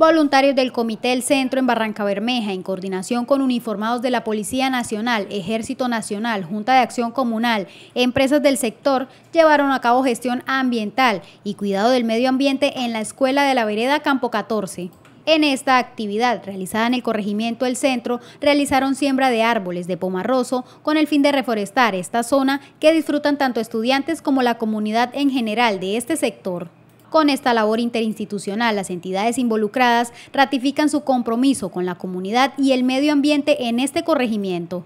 Voluntarios del Comité del Centro en Barranca Bermeja, en coordinación con uniformados de la Policía Nacional, Ejército Nacional, Junta de Acción Comunal, empresas del sector, llevaron a cabo gestión ambiental y cuidado del medio ambiente en la Escuela de la Vereda Campo 14. En esta actividad, realizada en el corregimiento del centro, realizaron siembra de árboles de pomarroso con el fin de reforestar esta zona que disfrutan tanto estudiantes como la comunidad en general de este sector. Con esta labor interinstitucional, las entidades involucradas ratifican su compromiso con la comunidad y el medio ambiente en este corregimiento.